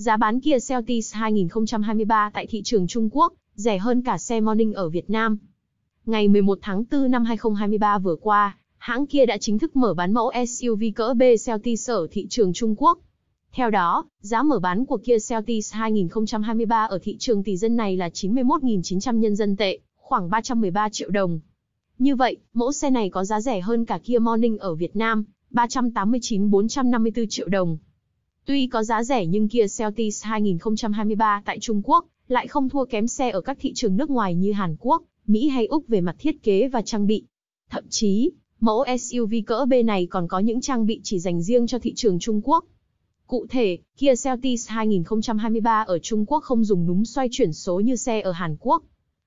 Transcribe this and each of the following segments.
Giá bán Kia Celtis 2023 tại thị trường Trung Quốc rẻ hơn cả xe Morning ở Việt Nam. Ngày 11 tháng 4 năm 2023 vừa qua, hãng Kia đã chính thức mở bán mẫu SUV cỡ B Celtis ở thị trường Trung Quốc. Theo đó, giá mở bán của Kia Celtis 2023 ở thị trường tỷ dân này là 91.900 nhân dân tệ, khoảng 313 triệu đồng. Như vậy, mẫu xe này có giá rẻ hơn cả Kia Morning ở Việt Nam, 389-454 triệu đồng. Tuy có giá rẻ nhưng Kia Celtis 2023 tại Trung Quốc lại không thua kém xe ở các thị trường nước ngoài như Hàn Quốc, Mỹ hay Úc về mặt thiết kế và trang bị. Thậm chí, mẫu SUV cỡ B này còn có những trang bị chỉ dành riêng cho thị trường Trung Quốc. Cụ thể, Kia Celtis 2023 ở Trung Quốc không dùng núm xoay chuyển số như xe ở Hàn Quốc.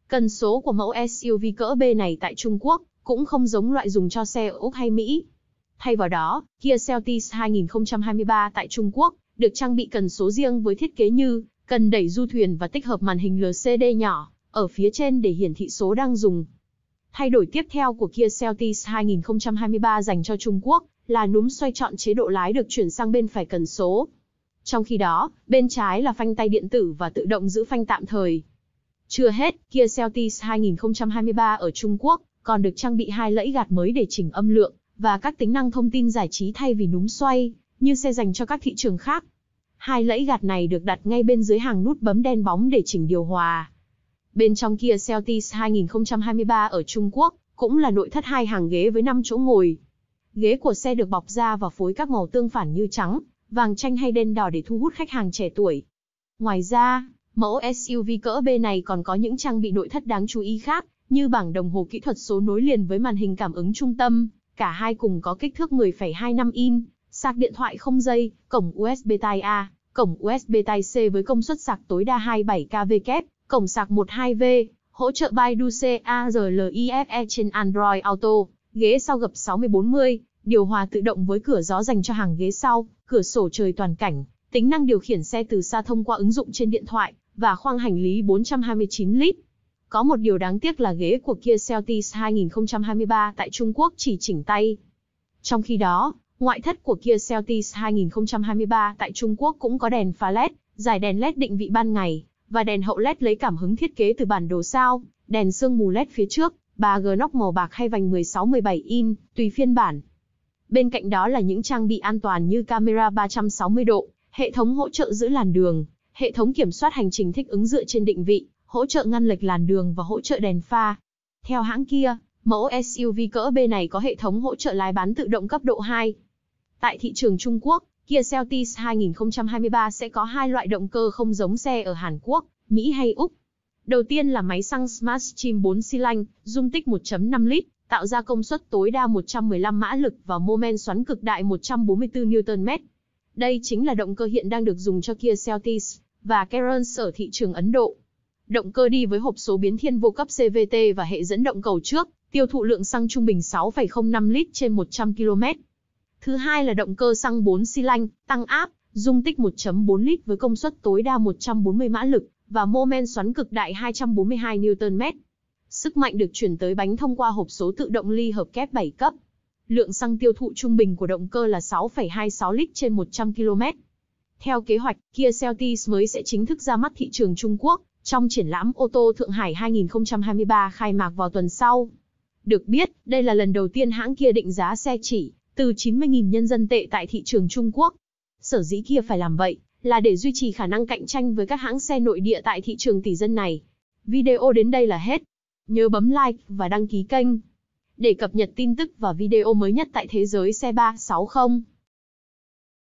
Cần số của mẫu SUV cỡ B này tại Trung Quốc cũng không giống loại dùng cho xe ở Úc hay Mỹ. Thay vào đó, Kia Celtis 2023 tại Trung Quốc được trang bị cần số riêng với thiết kế như cần đẩy du thuyền và tích hợp màn hình LCD nhỏ ở phía trên để hiển thị số đang dùng. Thay đổi tiếp theo của Kia Celtis 2023 dành cho Trung Quốc là núm xoay chọn chế độ lái được chuyển sang bên phải cần số. Trong khi đó, bên trái là phanh tay điện tử và tự động giữ phanh tạm thời. Chưa hết, Kia Celtis 2023 ở Trung Quốc còn được trang bị hai lẫy gạt mới để chỉnh âm lượng và các tính năng thông tin giải trí thay vì núm xoay, như xe dành cho các thị trường khác. Hai lẫy gạt này được đặt ngay bên dưới hàng nút bấm đen bóng để chỉnh điều hòa. Bên trong Kia Celtis 2023 ở Trung Quốc, cũng là nội thất hai hàng ghế với 5 chỗ ngồi. Ghế của xe được bọc da và phối các màu tương phản như trắng, vàng chanh hay đen đỏ để thu hút khách hàng trẻ tuổi. Ngoài ra, mẫu SUV cỡ B này còn có những trang bị nội thất đáng chú ý khác, như bảng đồng hồ kỹ thuật số nối liền với màn hình cảm ứng trung tâm, Cả hai cùng có kích thước 10,25 in, sạc điện thoại không dây, cổng USB Type-A, cổng USB Type-C với công suất sạc tối đa 27kW, cổng sạc 12V, hỗ trợ Baidu CARLIFE trên Android Auto, ghế sau gập 60 điều hòa tự động với cửa gió dành cho hàng ghế sau, cửa sổ trời toàn cảnh, tính năng điều khiển xe từ xa thông qua ứng dụng trên điện thoại, và khoang hành lý 429 lít. Có một điều đáng tiếc là ghế của Kia Celtics 2023 tại Trung Quốc chỉ chỉnh tay. Trong khi đó, ngoại thất của Kia Celtics 2023 tại Trung Quốc cũng có đèn pha LED, giải đèn LED định vị ban ngày, và đèn hậu LED lấy cảm hứng thiết kế từ bản đồ sao, đèn sương mù LED phía trước, 3G nóc màu bạc hay vành 16-17 in, tùy phiên bản. Bên cạnh đó là những trang bị an toàn như camera 360 độ, hệ thống hỗ trợ giữ làn đường, hệ thống kiểm soát hành trình thích ứng dựa trên định vị, hỗ trợ ngăn lệch làn đường và hỗ trợ đèn pha. Theo hãng kia, mẫu SUV cỡ B này có hệ thống hỗ trợ lái bán tự động cấp độ 2. Tại thị trường Trung Quốc, Kia Seltis 2023 sẽ có hai loại động cơ không giống xe ở Hàn Quốc, Mỹ hay Úc. Đầu tiên là máy xăng Smart Stream 4 xi lanh, dung tích 1.5 lít, tạo ra công suất tối đa 115 mã lực và mô men xoắn cực đại 144 Nm. Đây chính là động cơ hiện đang được dùng cho Kia Seltis và Carens ở thị trường Ấn Độ. Động cơ đi với hộp số biến thiên vô cấp CVT và hệ dẫn động cầu trước, tiêu thụ lượng xăng trung bình 6,05 lít trên 100 km. Thứ hai là động cơ xăng 4 xi lanh, tăng áp, dung tích 1.4 lít với công suất tối đa 140 mã lực và mô men xoắn cực đại 242 Nm. Sức mạnh được chuyển tới bánh thông qua hộp số tự động ly hợp kép 7 cấp. Lượng xăng tiêu thụ trung bình của động cơ là 6,26 lít trên 100 km. Theo kế hoạch, Kia Seltis mới sẽ chính thức ra mắt thị trường Trung Quốc trong triển lãm ô tô Thượng Hải 2023 khai mạc vào tuần sau. Được biết, đây là lần đầu tiên hãng kia định giá xe chỉ từ 90.000 nhân dân tệ tại thị trường Trung Quốc. Sở dĩ kia phải làm vậy là để duy trì khả năng cạnh tranh với các hãng xe nội địa tại thị trường tỷ dân này. Video đến đây là hết. Nhớ bấm like và đăng ký kênh để cập nhật tin tức và video mới nhất tại thế giới xe 360.